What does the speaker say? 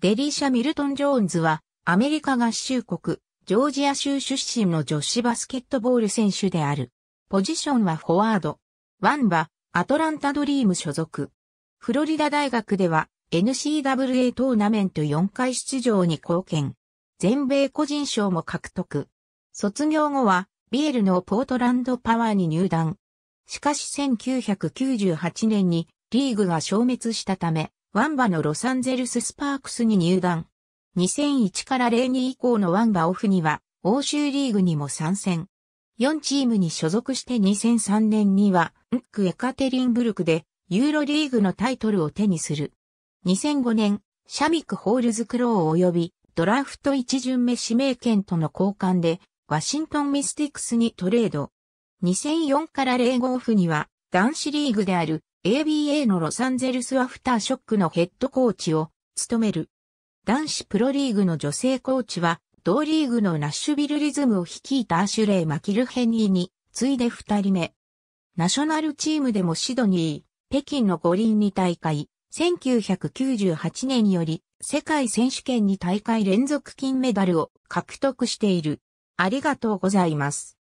デリーシャ・ミルトン・ジョーンズは、アメリカ合衆国、ジョージア州出身の女子バスケットボール選手である。ポジションはフォワード。ワンは、アトランタドリーム所属。フロリダ大学では、n c w a トーナメント4回出場に貢献。全米個人賞も獲得。卒業後は、ビエルのポートランドパワーに入団。しかし1998年にリーグが消滅したため、ワンバのロサンゼルススパークスに入団。2001から02以降のワンバオフには、欧州リーグにも参戦。4チームに所属して2003年には、ンック・エカテリンブルクで、ユーロリーグのタイトルを手にする。2005年、シャミク・ホールズ・クロー及び、ドラフト1巡目指名権との交換で、ワシントン・ミスティクスにトレード。2004から05オフには、男子リーグである、ABA のロサンゼルスアフターショックのヘッドコーチを務める。男子プロリーグの女性コーチは、同リーグのナッシュビルリズムを率いたアシュレイ・マキルヘニーに、次いで二人目。ナショナルチームでもシドニー、北京の五輪に大会、1998年より世界選手権に大会連続金メダルを獲得している。ありがとうございます。